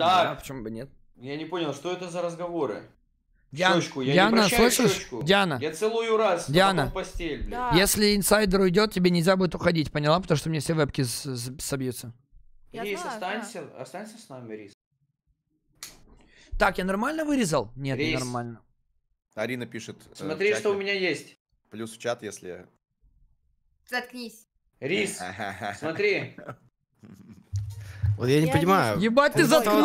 Так. Да, почему бы нет? Я не понял, что это за разговоры? Диан, щечку. Я Диана, не слышишь? Щечку. Диана. Я целую раз. Диана. Постель, блин. Да. Если инсайдер уйдет, тебе нельзя будет уходить, поняла? Потому что мне все вебки собьются. Я Рис, знаю, останься, да. останься с нами, Рис. Так, я нормально вырезал? Нет, Рис. нормально. Арина пишет. Э, смотри, э, что у меня есть. Плюс в чат, если... Заткнись. Рис, смотри. Вот я не понимаю. Ебать ты заткнул.